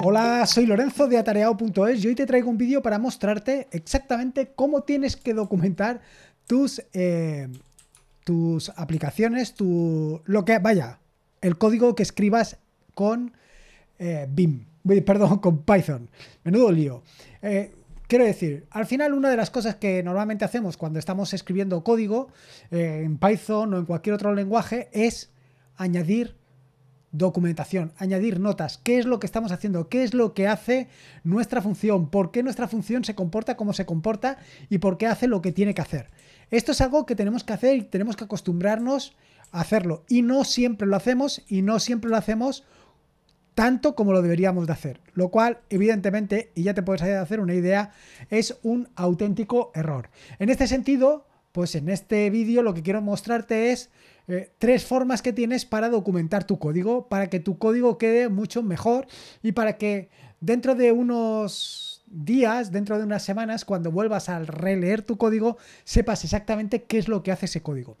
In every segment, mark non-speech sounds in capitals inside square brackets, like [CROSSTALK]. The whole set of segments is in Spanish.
Hola, soy Lorenzo de atareado.es y hoy te traigo un vídeo para mostrarte exactamente cómo tienes que documentar tus, eh, tus aplicaciones, tu, lo que, vaya, el código que escribas con eh, [LAUGHS] perdón, con Python. Menudo lío. Eh, quiero decir, al final una de las cosas que normalmente hacemos cuando estamos escribiendo código en Python o en cualquier otro lenguaje es añadir documentación, añadir notas, qué es lo que estamos haciendo, qué es lo que hace nuestra función, por qué nuestra función se comporta como se comporta y por qué hace lo que tiene que hacer. Esto es algo que tenemos que hacer y tenemos que acostumbrarnos a hacerlo. Y no siempre lo hacemos y no siempre lo hacemos tanto como lo deberíamos de hacer. Lo cual, evidentemente, y ya te puedes hacer una idea, es un auténtico error. En este sentido, pues en este vídeo lo que quiero mostrarte es eh, tres formas que tienes para documentar tu código, para que tu código quede mucho mejor y para que dentro de unos días, dentro de unas semanas, cuando vuelvas a releer tu código, sepas exactamente qué es lo que hace ese código.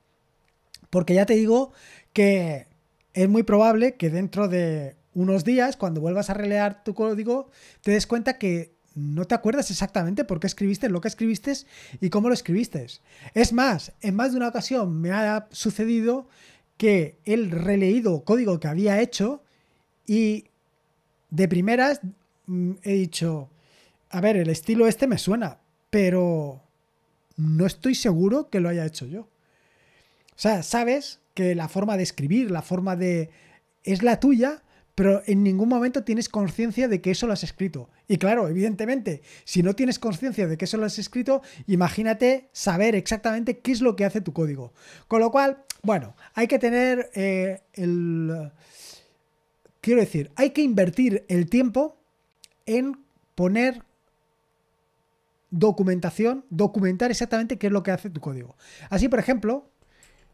Porque ya te digo que es muy probable que dentro de unos días, cuando vuelvas a relear tu código, te des cuenta que no te acuerdas exactamente por qué escribiste lo que escribiste y cómo lo escribiste. Es más, en más de una ocasión me ha sucedido que el releído código que había hecho y de primeras mm, he dicho, a ver, el estilo este me suena, pero no estoy seguro que lo haya hecho yo. O sea, sabes que la forma de escribir, la forma de... es la tuya, pero en ningún momento tienes conciencia de que eso lo has escrito. Y claro, evidentemente, si no tienes conciencia de que eso lo has escrito, imagínate saber exactamente qué es lo que hace tu código. Con lo cual, bueno, hay que tener eh, el... Quiero decir, hay que invertir el tiempo en poner documentación, documentar exactamente qué es lo que hace tu código. Así, por ejemplo,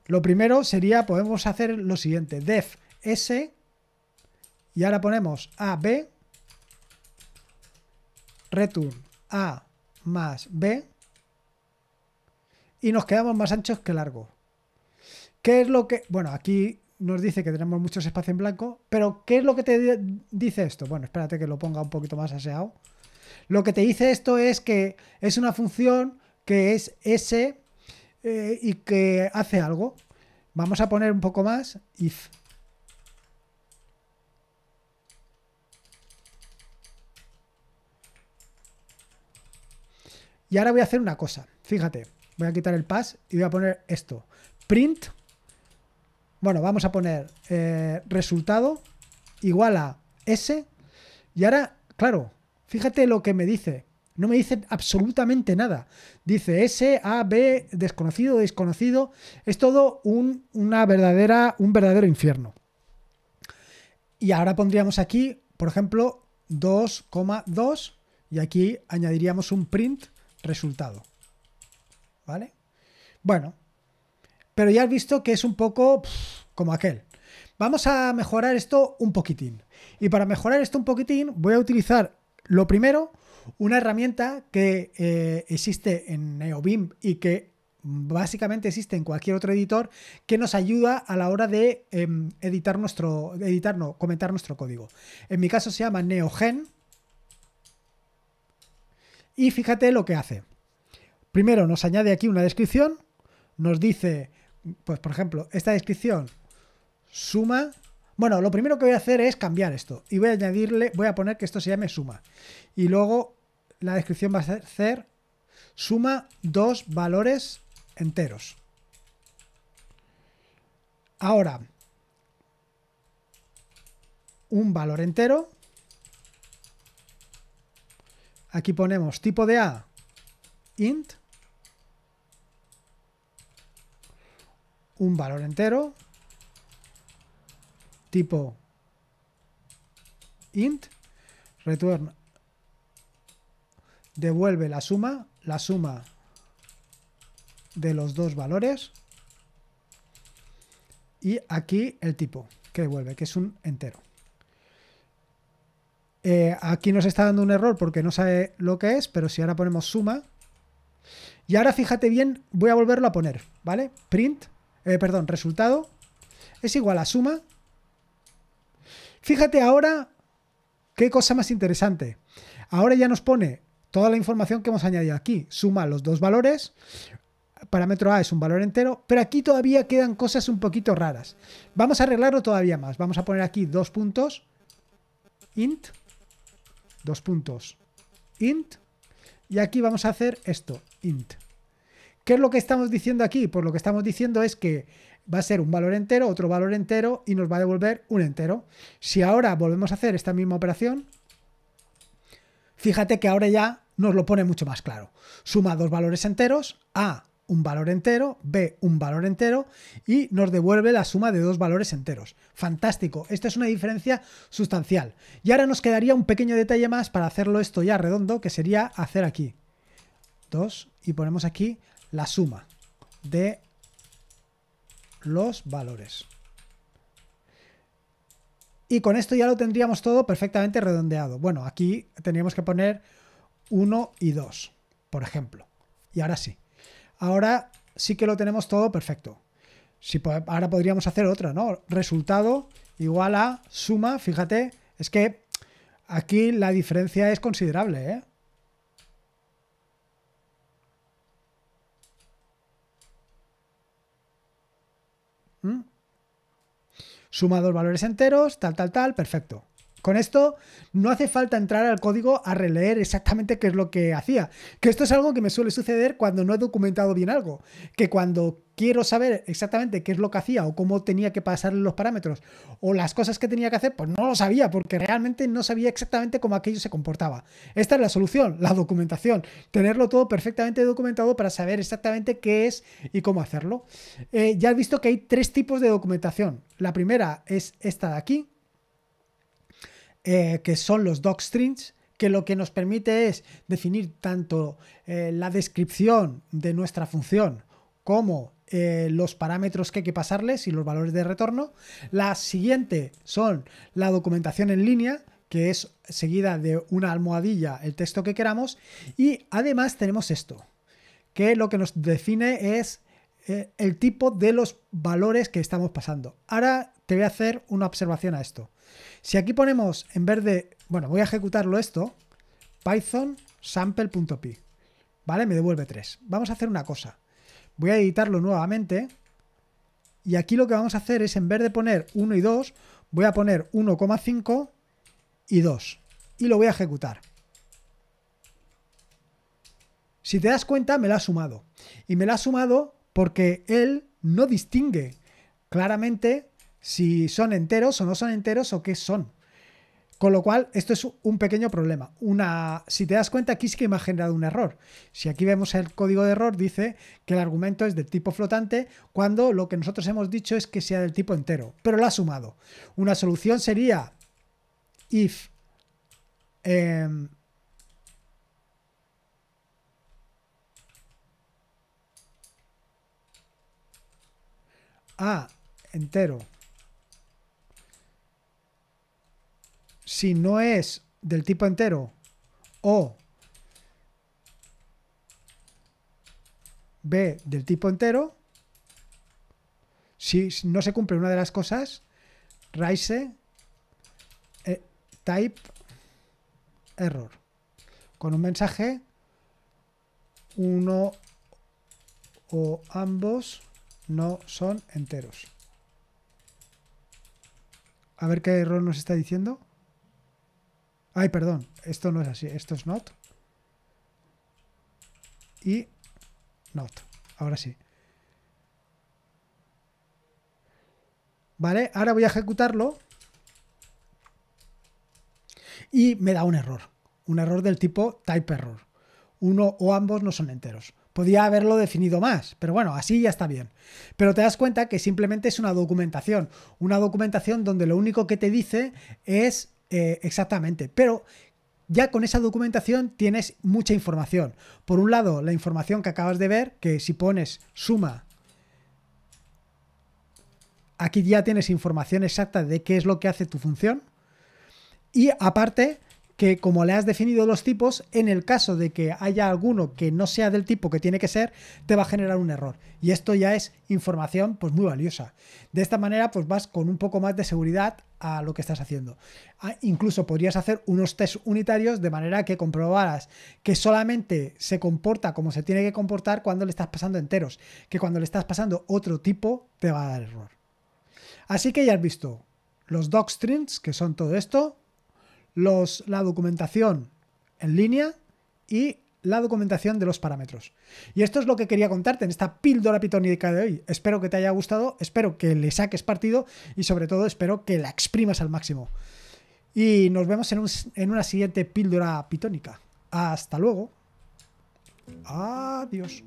lo primero sería, podemos hacer lo siguiente, def s y ahora ponemos A, B, return A más B, y nos quedamos más anchos que largos. ¿Qué es lo que...? Bueno, aquí nos dice que tenemos mucho espacio en blanco, pero ¿qué es lo que te dice esto? Bueno, espérate que lo ponga un poquito más aseado. Lo que te dice esto es que es una función que es S eh, y que hace algo. Vamos a poner un poco más if. Y ahora voy a hacer una cosa. Fíjate, voy a quitar el pass y voy a poner esto. Print. Bueno, vamos a poner eh, resultado igual a S. Y ahora, claro, fíjate lo que me dice. No me dice absolutamente nada. Dice S, A, B, desconocido, desconocido. Es todo una verdadera, un verdadero infierno. Y ahora pondríamos aquí, por ejemplo, 2,2 y aquí añadiríamos un print resultado. ¿Vale? Bueno, pero ya has visto que es un poco como aquel. Vamos a mejorar esto un poquitín. Y para mejorar esto un poquitín voy a utilizar lo primero, una herramienta que eh, existe en NeoBIM y que básicamente existe en cualquier otro editor que nos ayuda a la hora de em, editar nuestro, editar, no, comentar nuestro código. En mi caso se llama NeoGen, y fíjate lo que hace. Primero nos añade aquí una descripción, nos dice, pues por ejemplo, esta descripción suma. Bueno, lo primero que voy a hacer es cambiar esto y voy a añadirle, voy a poner que esto se llame suma. Y luego la descripción va a ser suma dos valores enteros. Ahora, un valor entero Aquí ponemos tipo de A, int, un valor entero, tipo int, return, devuelve la suma, la suma de los dos valores y aquí el tipo que devuelve, que es un entero. Eh, aquí nos está dando un error porque no sabe lo que es, pero si ahora ponemos suma. Y ahora fíjate bien, voy a volverlo a poner, ¿vale? Print, eh, perdón, resultado es igual a suma. Fíjate ahora qué cosa más interesante. Ahora ya nos pone toda la información que hemos añadido aquí. Suma los dos valores. Parámetro A es un valor entero, pero aquí todavía quedan cosas un poquito raras. Vamos a arreglarlo todavía más. Vamos a poner aquí dos puntos. Int dos puntos, int, y aquí vamos a hacer esto, int. ¿Qué es lo que estamos diciendo aquí? Pues lo que estamos diciendo es que va a ser un valor entero, otro valor entero y nos va a devolver un entero. Si ahora volvemos a hacer esta misma operación, fíjate que ahora ya nos lo pone mucho más claro. Suma dos valores enteros a un valor entero, B un valor entero y nos devuelve la suma de dos valores enteros. Fantástico, esta es una diferencia sustancial. Y ahora nos quedaría un pequeño detalle más para hacerlo esto ya redondo, que sería hacer aquí 2 y ponemos aquí la suma de los valores. Y con esto ya lo tendríamos todo perfectamente redondeado. Bueno, aquí teníamos que poner 1 y 2, por ejemplo. Y ahora sí ahora sí que lo tenemos todo perfecto. Si, ahora podríamos hacer otra, ¿no? Resultado igual a suma, fíjate, es que aquí la diferencia es considerable, ¿eh? ¿Mm? Suma dos valores enteros, tal, tal, tal, perfecto. Con esto no hace falta entrar al código a releer exactamente qué es lo que hacía. Que esto es algo que me suele suceder cuando no he documentado bien algo. Que cuando quiero saber exactamente qué es lo que hacía o cómo tenía que pasarle los parámetros o las cosas que tenía que hacer, pues no lo sabía porque realmente no sabía exactamente cómo aquello se comportaba. Esta es la solución, la documentación. Tenerlo todo perfectamente documentado para saber exactamente qué es y cómo hacerlo. Eh, ya has visto que hay tres tipos de documentación. La primera es esta de aquí, eh, que son los docstrings, que lo que nos permite es definir tanto eh, la descripción de nuestra función como eh, los parámetros que hay que pasarles y los valores de retorno. La siguiente son la documentación en línea, que es seguida de una almohadilla el texto que queramos. Y además tenemos esto, que lo que nos define es eh, el tipo de los valores que estamos pasando. Ahora te voy a hacer una observación a esto. Si aquí ponemos, en vez de, bueno, voy a ejecutarlo esto, python sample.py, ¿vale? Me devuelve 3. Vamos a hacer una cosa. Voy a editarlo nuevamente y aquí lo que vamos a hacer es, en vez de poner 1 y 2, voy a poner 1,5 y 2 y lo voy a ejecutar. Si te das cuenta, me lo ha sumado. Y me lo ha sumado porque él no distingue claramente si son enteros o no son enteros o qué son. Con lo cual, esto es un pequeño problema. Una, si te das cuenta, aquí es que me ha generado un error. Si aquí vemos el código de error, dice que el argumento es de tipo flotante, cuando lo que nosotros hemos dicho es que sea del tipo entero, pero lo ha sumado. Una solución sería if em, A entero, si no es del tipo entero o B del tipo entero, si no se cumple una de las cosas, raise eh, type error con un mensaje uno o ambos no son enteros. A ver qué error nos está diciendo. Ay, perdón, esto no es así, esto es not. Y not, ahora sí. Vale, ahora voy a ejecutarlo. Y me da un error, un error del tipo type error. Uno o ambos no son enteros. Podía haberlo definido más, pero bueno, así ya está bien. Pero te das cuenta que simplemente es una documentación, una documentación donde lo único que te dice es eh, exactamente, pero ya con esa documentación tienes mucha información. Por un lado, la información que acabas de ver, que si pones suma, aquí ya tienes información exacta de qué es lo que hace tu función. Y aparte, que como le has definido los tipos, en el caso de que haya alguno que no sea del tipo que tiene que ser, te va a generar un error. Y esto ya es información pues muy valiosa. De esta manera pues vas con un poco más de seguridad a lo que estás haciendo. Ah, incluso podrías hacer unos test unitarios de manera que comprobaras que solamente se comporta como se tiene que comportar cuando le estás pasando enteros, que cuando le estás pasando otro tipo te va a dar error. Así que ya has visto los docstrings, que son todo esto, la documentación en línea y la documentación de los parámetros. Y esto es lo que quería contarte en esta píldora pitónica de hoy. Espero que te haya gustado, espero que le saques partido y sobre todo espero que la exprimas al máximo. Y nos vemos en, en una siguiente píldora pitónica. Hasta luego. Adiós.